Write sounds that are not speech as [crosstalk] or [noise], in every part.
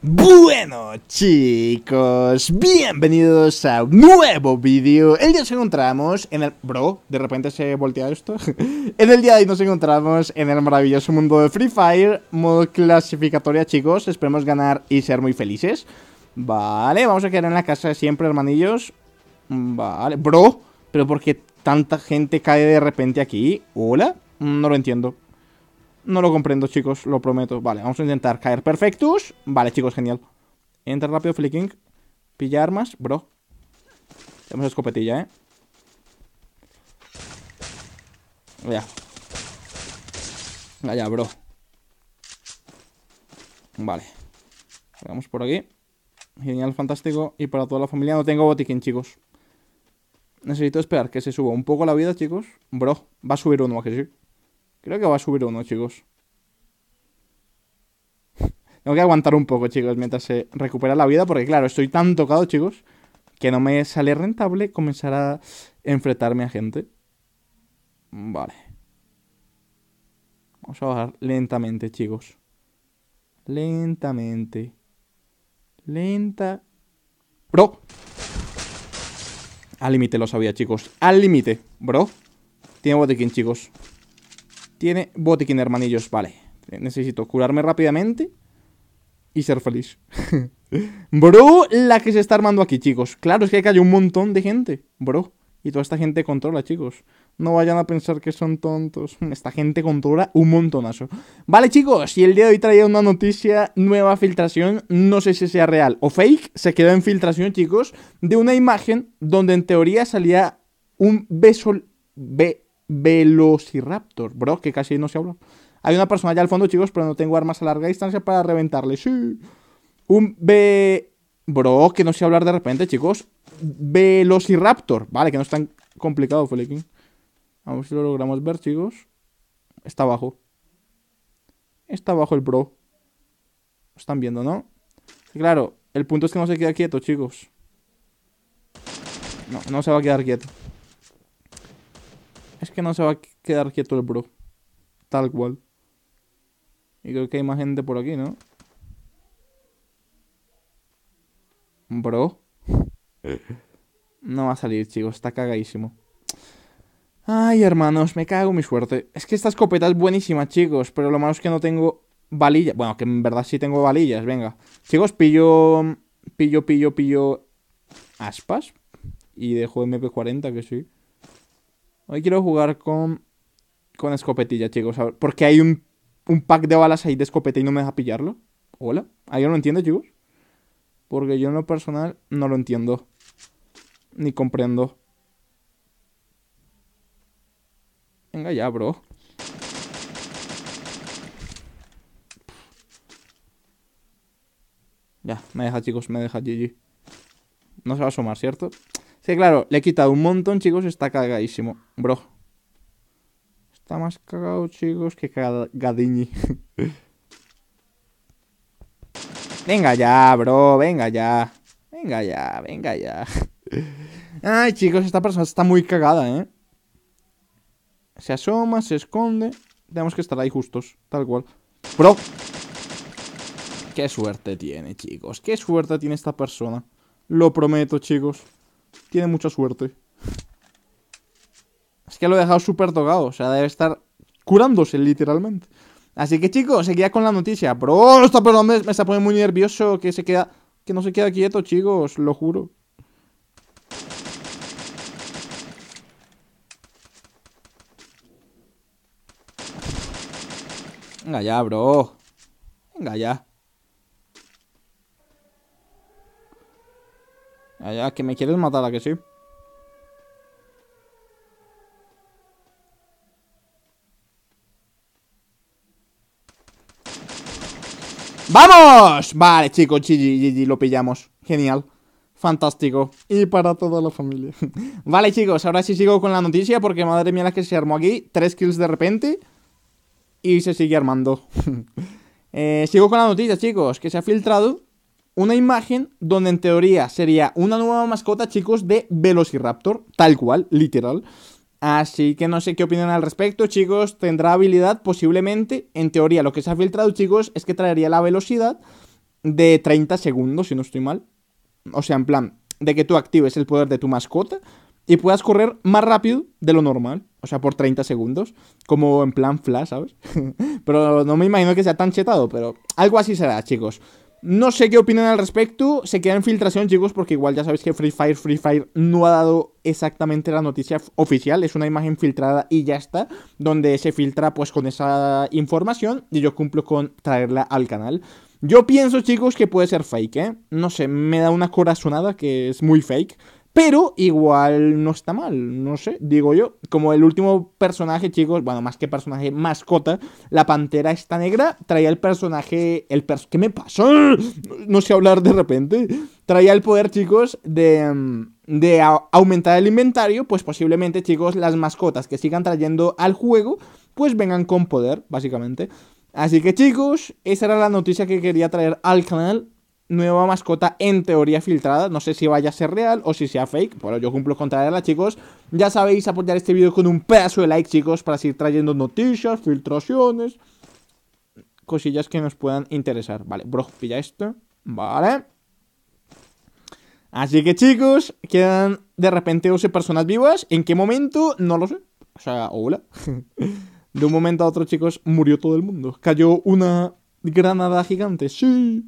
Bueno chicos, bienvenidos a un nuevo vídeo El día nos encontramos en el... Bro, de repente se voltea esto [laughs] En el día de hoy nos encontramos en el maravilloso mundo de Free Fire Modo clasificatoria chicos, esperemos ganar y ser muy felices Vale, vamos a quedar en la casa de siempre hermanillos Vale, bro, pero porque tanta gente cae de repente aquí? ¿Hola? No lo entiendo no lo comprendo, chicos, lo prometo. Vale, vamos a intentar caer perfectus. Vale, chicos, genial. Entra rápido, Flicking. Pilla armas, bro. Tenemos escopetilla, ¿eh? Ya. Vaya, bro. Vale. Vamos por aquí. Genial, fantástico. Y para toda la familia no tengo botiquín, chicos. Necesito esperar que se suba un poco la vida, chicos. Bro, va a subir uno, ¿a que sí? Creo que va a subir uno, chicos. [laughs] Tengo que aguantar un poco, chicos, mientras se recupera la vida. Porque, claro, estoy tan tocado, chicos, que no me sale rentable comenzar a enfrentarme a gente. Vale. Vamos a bajar lentamente, chicos. Lentamente. Lenta. ¡Bro! Al límite lo sabía, chicos. Al límite, bro. Tiene botiquín, chicos. Tiene botiquín, hermanillos. Vale. Necesito curarme rápidamente y ser feliz. [laughs] bro, la que se está armando aquí, chicos. Claro, es que hay un montón de gente, bro. Y toda esta gente controla, chicos. No vayan a pensar que son tontos. Esta gente controla un montonazo. Vale, chicos, y el día de hoy traía una noticia, nueva filtración, no sé si sea real o fake, se quedó en filtración, chicos, de una imagen donde en teoría salía un beso... B Velociraptor, bro, que casi no se habla. Hay una persona allá al fondo, chicos, pero no tengo armas a larga distancia para reventarle. Sí. Un B. Bro, que no sé hablar de repente, chicos. Velociraptor. Vale, que no es tan complicado, Felikin. Vamos a ver si lo logramos ver, chicos. Está abajo. Está abajo el bro. están viendo, ¿no? Claro, el punto es que no se queda quieto, chicos. No, no se va a quedar quieto es que no se va a quedar quieto el bro. Tal cual. Y creo que hay más gente por aquí, ¿no? Bro. [laughs] No va a salir, chicos. Está cagadísimo. Ay, hermanos, me cago en mi suerte. Es que esta escopeta es buenísima, chicos. Pero lo malo es que no tengo valillas. Bueno, que en verdad sí tengo valillas. Venga. Chicos, pillo... Pillo, pillo, pillo... Aspas. Y dejo MP40, que sí. Hoy quiero jugar con, con escopetilla, chicos. Porque hay un, un pack de balas ahí de escopeta y no me deja pillarlo. Hola. ¿Ahí no lo entiende, chicos? Porque yo en lo personal no lo entiendo. Ni comprendo. Venga ya, bro. Ya, me deja, chicos, me deja GG. No se va a asomar, ¿cierto? Sí, claro, le he quitado un montón, chicos, está cagadísimo. Bro. Está más cagado, chicos, que cagadiñi. [laughs] venga ya, bro, venga ya. Venga ya, venga ya. [laughs] Ay, chicos, esta persona está muy cagada, ¿eh? Se asoma, se esconde. Tenemos que estar ahí justos, tal cual. Bro. Qué suerte tiene, chicos. Qué suerte tiene esta persona. Lo prometo, chicos tiene mucha suerte. Es que lo he dejado súper tocado. O sea, debe estar curándose, literalmente. Así que, chicos, seguía con la noticia. Bro, oh, esto me, me, está poniendo muy nervioso. Que se queda. Que no se queda quieto, chicos, lo juro. Venga ya, bro. Venga ya. ya, que me quieres matar, ¿a que sí? ¡Vamos! Vale, chicos, GG, GG, lo pillamos. Genial. Fantástico. Y para toda la familia. [laughs] vale, chicos, ahora sí sigo con la noticia porque madre mía la que se armó aquí. Tres kills de repente. Y se sigue armando. [laughs] Eh, sigo con la noticia, chicos, que se ha filtrado una imagen donde en teoría sería una nueva mascota, chicos, de Velociraptor, tal cual, literal. Así que no sé qué opinan al respecto, chicos. Tendrá habilidad posiblemente. En teoría, lo que se ha filtrado, chicos, es que traería la velocidad de 30 segundos, si no estoy mal. O sea, en plan, de que tú actives el poder de tu mascota y puedas correr más rápido de lo normal. O sea, por 30 segundos. Como en plan flash, ¿sabes? [laughs] pero no me imagino que sea tan chetado, pero algo así será, chicos. No sé qué opinan al respecto. Se queda en filtración, chicos, porque igual ya sabéis que Free Fire, Free Fire no ha dado exactamente la noticia oficial. Es una imagen filtrada y ya está. Donde se filtra pues con esa información. Y yo cumplo con traerla al canal. Yo pienso, chicos, que puede ser fake, ¿eh? No sé, me da una corazonada que es muy fake. Pero igual no está mal, no sé, digo yo. Como el último personaje, chicos, bueno, más que personaje, mascota, la pantera está negra, traía el personaje. El pers ¿Qué me pasó? [gasps] No sé hablar de repente. Traía el poder, chicos, de. Mm, de aumentar el inventario. Pues posiblemente, chicos, las mascotas que sigan trayendo al juego, pues vengan con poder, básicamente. Así que, chicos, esa era la noticia que quería traer al canal nueva mascota en teoría filtrada. No sé si vaya a ser real o si sea fake. Bueno, yo cumplo con traerla, chicos. Ya sabéis, apoyar este vídeo con un pedazo de like, chicos, para seguir trayendo noticias, filtraciones, cosillas que nos puedan interesar. Vale, bro, pilla esto. Vale. Así que, chicos, quedan de repente 12 personas vivas. ¿En qué momento? No lo sé. O sea, hola. [laughs] de un momento a otro, chicos, murió todo el mundo. Cayó una granada gigante. Sí.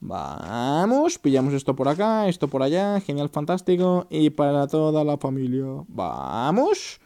Vamos, pillamos esto por acá, esto por allá, genial, fantástico, y para toda la familia. Vamos.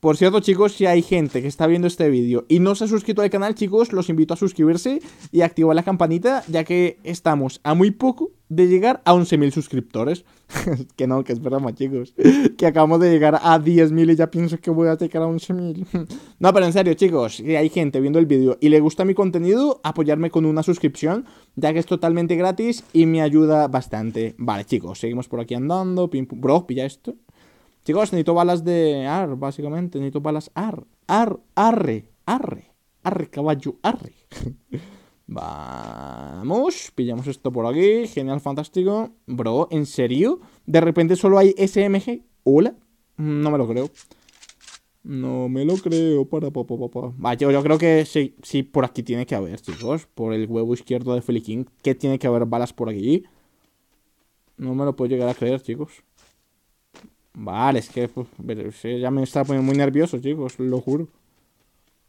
Por cierto, chicos, si hay gente que está viendo este vídeo y no se ha suscrito al canal, chicos, los invito a suscribirse y activar la campanita, ya que estamos a muy poco de llegar a 11.000 suscriptores. [laughs] que no, que es verdad chicos. que acabamos de llegar a 10.000 y ya pienso que voy a llegar a 11.000. [laughs] no, pero en serio, chicos, si hay gente viendo el vídeo y le gusta mi contenido, apoyarme con una suscripción, ya que es totalmente gratis y me ayuda bastante. Vale, chicos, seguimos por aquí andando. Pim, pum. Bro, pilla esto. Chicos, necesito balas de AR, básicamente. Necesito balas AR. AR, arre, arre. Arre, caballo, arre. [laughs] Vamos, pillamos esto por aquí. Genial, fantástico. Bro, ¿en serio? De repente solo hay SMG. Hola. No me lo creo. No me lo creo. Para, pa, pa, Yo, creo que sí, sí, por aquí tiene que haber, chicos. Por el huevo izquierdo de Feliking. Que tiene que haber balas por aquí. No me lo puedo llegar a creer, chicos. Vale, es que ya me estaba poniendo muy nervioso, chicos, lo juro.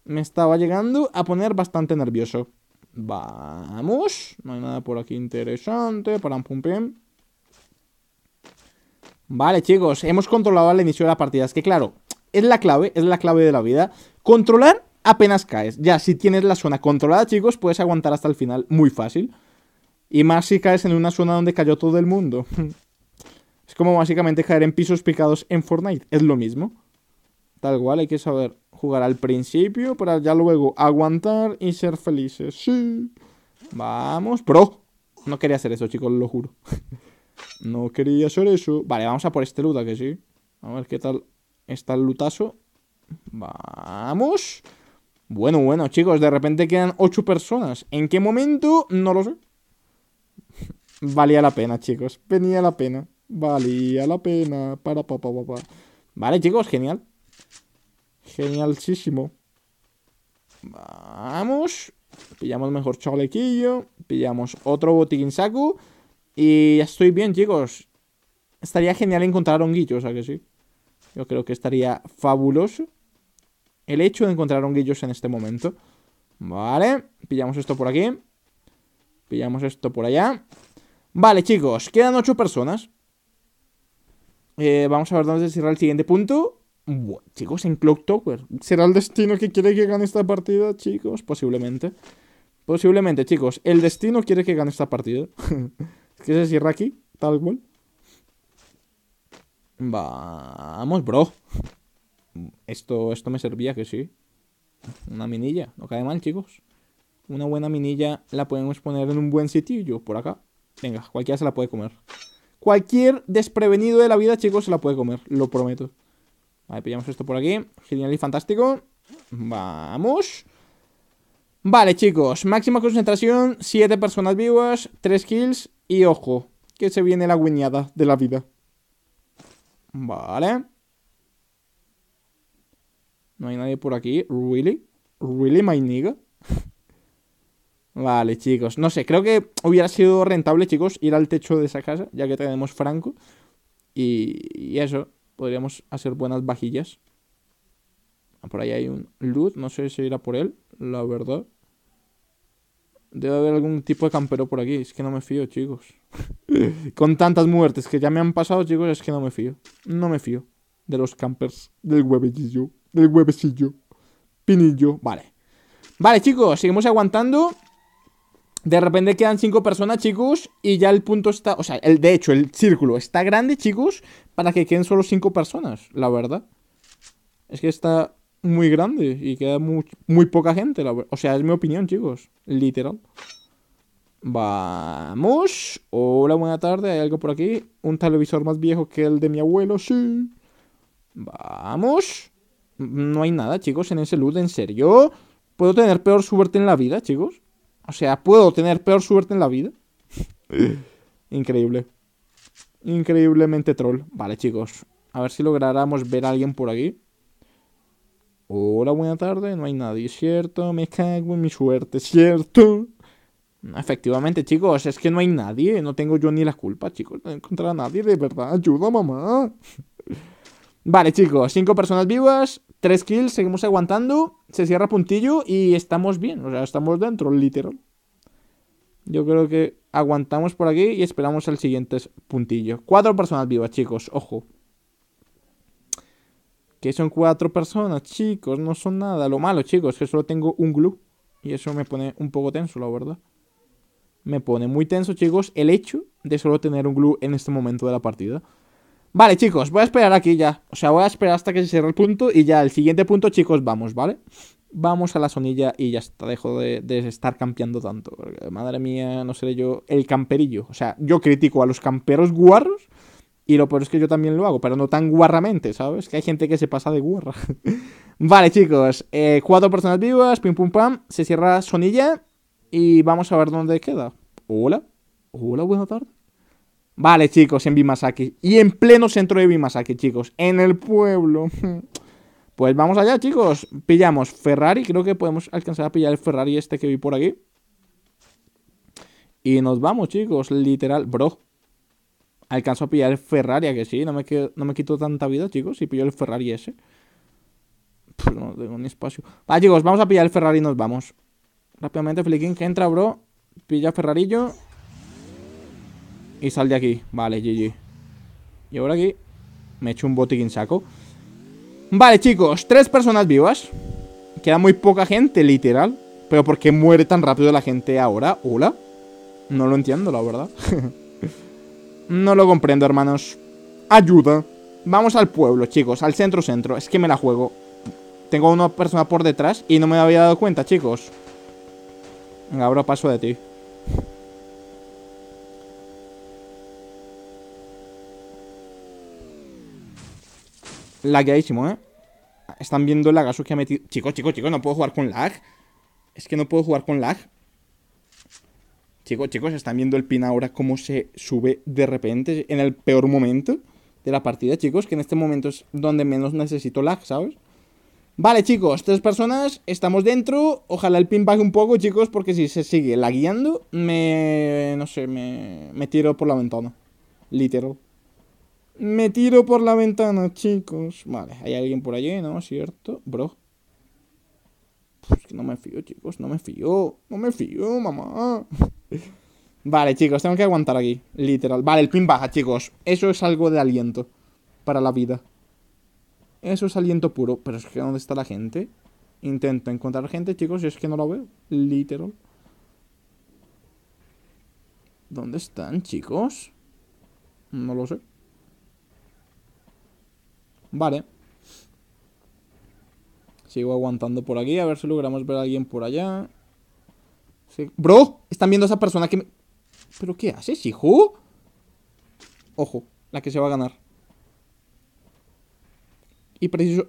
Me estaba llegando a poner bastante nervioso. Vamos. No hay nada por aquí interesante. Param pum Vale, chicos. Hemos controlado al inicio de la partida. Es que claro, es la clave, es la clave de la vida. Controlar apenas caes. Ya, si tienes la zona controlada, chicos, puedes aguantar hasta el final muy fácil. Y más si caes en una zona donde cayó todo el mundo. [laughs] Es como básicamente caer en pisos picados en Fortnite. Es lo mismo. Tal cual, hay que saber jugar al principio para ya luego aguantar y ser felices. Sí. Vamos, pro. No quería hacer eso, chicos, lo juro. [laughs] no quería hacer eso. Vale, vamos a por este luta que sí. A ver qué tal está el lutazo. Vamos. Bueno, bueno, chicos, de repente quedan ocho personas. ¿En qué momento? No lo sé. [laughs] Valía la pena, chicos. Venía la pena a la pena. Para, papá papá Vale, chicos, genial. Genialísimo. Vamos. Pillamos mejor chalequillo. Pillamos otro botiquín saco. Y ya estoy bien, chicos. Estaría genial encontrar honguillos, o que sí. Yo creo que estaría fabuloso el hecho de encontrar honguillos en este momento. Vale, pillamos esto por aquí. Pillamos esto por allá. Vale, chicos, quedan ocho personas. Eh, vamos a ver dónde cierra el siguiente punto. chicos, en Clock Tower. ¿Será el destino que quiere que gane esta partida, chicos? Posiblemente. Posiblemente, chicos. El destino quiere que gane esta partida. [laughs] es que se cierra aquí, tal cual. Vamos, bro. Esto, esto me servía que sí. Una minilla. No cae mal, chicos. Una buena minilla la podemos poner en un buen sitio. Yo, por acá. Venga, cualquiera se la puede comer. Cualquier desprevenido de la vida, chicos, se la puede comer, lo prometo. Vale, pillamos esto por aquí. Genial y fantástico. Vamos. Vale, chicos. Máxima concentración, 7 personas vivas, 3 kills y ojo, que se viene la guiñada de la vida. Vale. No hay nadie por aquí. ¿Really? ¿Really, my nigga? Vale, chicos. No sé, creo que hubiera sido rentable, chicos, ir al techo de esa casa, ya que tenemos Franco. Y, eso, podríamos hacer buenas vajillas. Ah, por ahí hay un loot, no sé si irá por él, la verdad. Debe haber algún tipo de campero por aquí, es que no me fío, chicos. [laughs] Con tantas muertes que ya me han pasado, chicos, es que no me fío. No me fío de los campers, del huevecillo, del huevecillo, pinillo. Vale. Vale, chicos, seguimos aguantando. De repente quedan cinco personas, chicos, y ya el punto está. O sea, el, de hecho, el círculo está grande, chicos, para que queden solo cinco personas, la verdad. Es que está muy grande y queda muy, muy poca gente, la verdad. O sea, es mi opinión, chicos, literal. Vamos. Hola, buena tarde. ¿Hay algo por aquí? Un televisor más viejo que el de mi abuelo, sí. Vamos. No hay nada, chicos, en ese loot, en serio. ¿Puedo tener peor suerte en la vida, chicos? O sea, puedo tener peor suerte en la vida. [laughs] Increíble. Increíblemente troll. Vale, chicos. A ver si lográramos ver a alguien por aquí. Hola, buena tarde. No hay nadie, ¿cierto? Me cago en mi suerte, ¿cierto? Efectivamente, chicos. Es que no hay nadie. No tengo yo ni la culpa, chicos. No encontrado a nadie, de verdad. Ayuda, mamá. [laughs] vale, chicos. Cinco personas vivas. Tres kills. Seguimos aguantando se cierra puntillo y estamos bien, o sea, estamos dentro, literal. Yo creo que aguantamos por aquí y esperamos el siguiente puntillo. Cuatro personas vivas, chicos, ojo. Que son cuatro personas, chicos, no son nada. Lo malo, chicos, que solo tengo un glue. Y eso me pone un poco tenso, la verdad. Me pone muy tenso, chicos, el hecho de solo tener un glue en este momento de la partida. Vale, chicos, voy a esperar aquí ya. O sea, voy a esperar hasta que se cierre el punto y ya, el siguiente punto, chicos, vamos, ¿vale? Vamos a la sonilla y ya está, dejo de, estar campeando tanto. madre mía, no seré yo el camperillo. O sea, yo critico a los camperos guarros y lo peor es que yo también lo hago, pero no tan guarramente, ¿sabes? Que hay gente que se pasa de guarra. [laughs] vale, chicos, eh, cuatro personas vivas, pim pum pam, se cierra sonilla y vamos a ver dónde queda. Hola, hola, buena tarde. Vale, chicos, en Bimasaki. Y en pleno centro de Bimasaki, chicos. En el pueblo. [laughs] Pues vamos allá, chicos. Pillamos Ferrari. Creo que podemos alcanzar a pillar el Ferrari este que vi por aquí. Y nos vamos, chicos. Literal, bro. Alcanzo a pillar el Ferrari, ¿a que sí. No me, no me quito tanta vida, chicos. Y pillo el Ferrari ese. no tengo ni espacio. Vale, chicos, vamos a pillar el Ferrari y nos vamos. Rápidamente, Flicking, que entra, bro. Pilla Ferrarillo y sal de aquí. Vale, GG. Y ahora aquí me echo un botiquín saco. Vale, chicos, tres personas vivas. Queda muy poca gente, literal. Pero ¿por qué muere tan rápido la gente ahora? ¿Hola? No lo entiendo, la verdad. [laughs] no lo comprendo, hermanos. Ayuda. Vamos al pueblo, chicos, al centro-centro. Es que me la juego. Tengo una persona por detrás y no me había dado cuenta, chicos. Venga, ahora paso de ti. lagueadísimo, ¿eh? Están viendo el lagazo que ha metido. Chicos, chicos, chicos, no puedo jugar con lag. Es que no puedo jugar con lag. Chicos, chicos, están viendo el pin ahora cómo se sube de repente en el peor momento de la partida, chicos. Que en este momento es donde menos necesito lag, ¿sabes? Vale, chicos, tres personas, estamos dentro. Ojalá el pin baje un poco, chicos, porque si se sigue lagueando, me. No sé, me. Me tiro por la ventana. Literal. Me tiro por la ventana, chicos. Vale, hay alguien por allí, ¿no? ¿Cierto? Bro. Pues que no me fío, chicos. No me fío. No me fío, mamá. Vale, chicos, tengo que aguantar aquí. Literal. Vale, el pin baja, chicos. Eso es algo de aliento. Para la vida. Eso es aliento puro. Pero es que ¿dónde está la gente? Intento encontrar gente, chicos, y es que no la veo. Literal. ¿Dónde están, chicos? No lo sé. Vale. Sigo aguantando por aquí, a ver si logramos ver a alguien por allá. ¡Bro! Están viendo a esa persona que me... ¿Pero qué haces, hijo? Ojo, la que se va a ganar. Y preciso...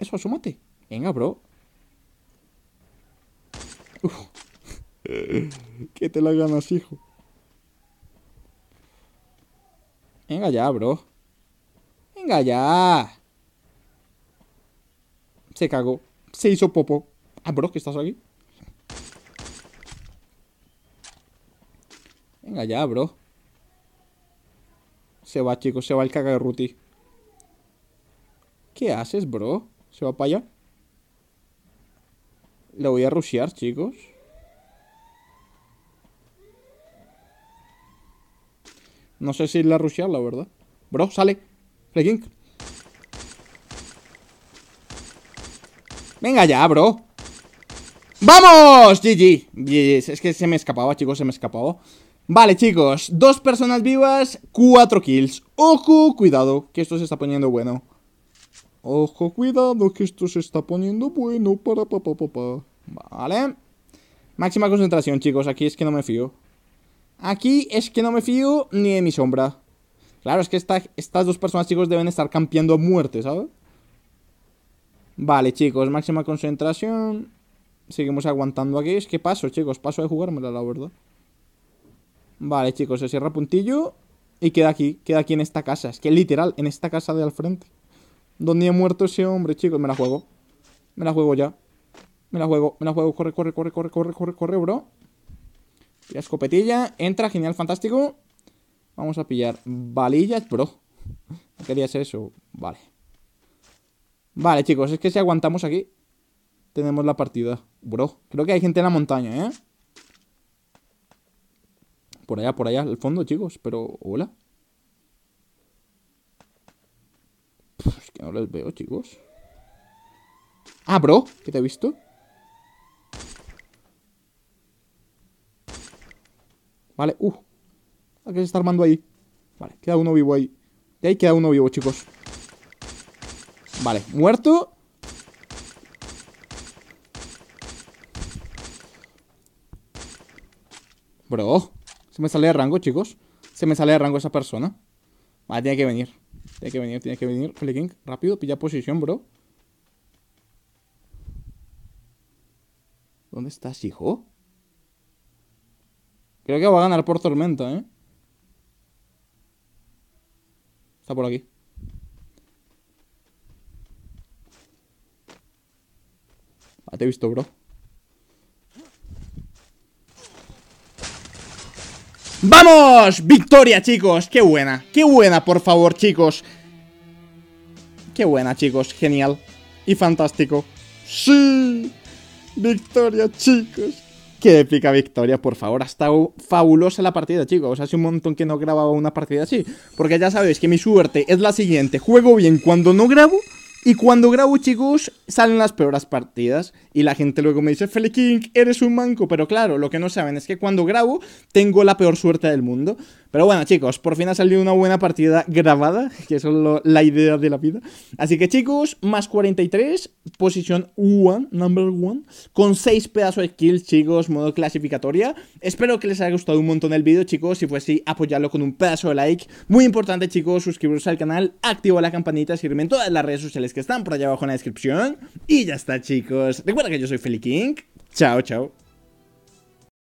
Eso, asómate. Venga, bro. [laughs] que te la ganas, hijo. Venga ya, bro. Venga ya. Se cagó. Se hizo popo. Ah, bro, que estás aquí. Venga ya, bro. Se va, chicos, se va el caga de Ruti. ¿Qué haces, bro? ¿Se va para allá? Le voy a rushear, chicos. No sé si es la rushear, la verdad. Bro, sale. Flaking. Venga ya, bro. ¡Vamos! GG. Es que se me escapaba, chicos, se me escapaba. Vale, chicos. Dos personas vivas, cuatro kills. Ojo, cuidado, que esto se está poniendo bueno. Ojo, cuidado, que esto se está poniendo bueno. Para, pa, pa, pa, Vale. Máxima concentración, chicos. Aquí es que no me fío. Aquí es que no me fío ni de mi sombra. Claro, es que estas dos personas, chicos, deben estar campeando a muerte, ¿sabes? Vale, chicos, máxima concentración. Seguimos aguantando aquí. Es que paso, chicos, paso de jugármela, la verdad. Vale, chicos, se cierra puntillo y queda aquí, queda aquí en esta casa. Es que literal, en esta casa de al frente. ¿Dónde ha muerto ese hombre, chicos, me la juego. Me la juego ya. Me la juego, me la juego. Corre, corre, corre, corre, corre, corre, corre, bro. Y la escopetilla. Entra, genial, fantástico. Vamos a pillar valillas, bro. Querías eso. Vale. Vale, chicos, es que si aguantamos aquí, tenemos la partida. Bro, creo que hay gente en la montaña, ¿eh? Por allá, por allá, al fondo, chicos. Pero, hola. es que no les veo, chicos. Ah, bro, ¿qué te he visto? Vale, uh, Ah, que se está armando ahí? Vale, queda uno vivo ahí. Y ahí queda uno vivo, chicos. Vale, muerto. Bro, se me sale de rango, chicos. Se me sale de rango esa persona. Vale, tiene que venir. Tiene que venir, tiene que venir. Flicking, rápido, pilla posición, bro. ¿Dónde estás, hijo? Creo que va a ganar por tormenta, ¿eh? Está por aquí. Ah, te he visto, bro. ¡Vamos! ¡Victoria, chicos! ¡Qué buena! ¡Qué buena, por favor, chicos! ¡Qué buena, chicos! Genial. Y fantástico. ¡Sí! ¡Victoria, chicos! Qué épica victoria, por favor. Ha estado fabulosa la partida, chicos. Hace un montón que no grababa una partida así. Porque ya sabéis que mi suerte es la siguiente. Juego bien cuando no grabo. Y cuando grabo, chicos, salen las peores partidas. Y la gente luego me dice, Feliking, eres un manco. Pero claro, lo que no saben es que cuando grabo, tengo la peor suerte del mundo. Pero bueno, chicos, por fin ha salido una buena partida grabada, [laughs] que es solo la idea de la vida. Así que chicos, más 43, posición 1, number 1, con 6 pedazos de kills, chicos, modo clasificatoria. Espero que les haya gustado un montón el vídeo, chicos. Si fue así, apoyarlo con un pedazo de like. Muy importante, chicos, suscribiros al canal, activar la campanita, seguirme en todas las redes sociales que están por allá abajo en la descripción. Y ya está, chicos. Recuerda que yo soy Feli King. Chao, chao.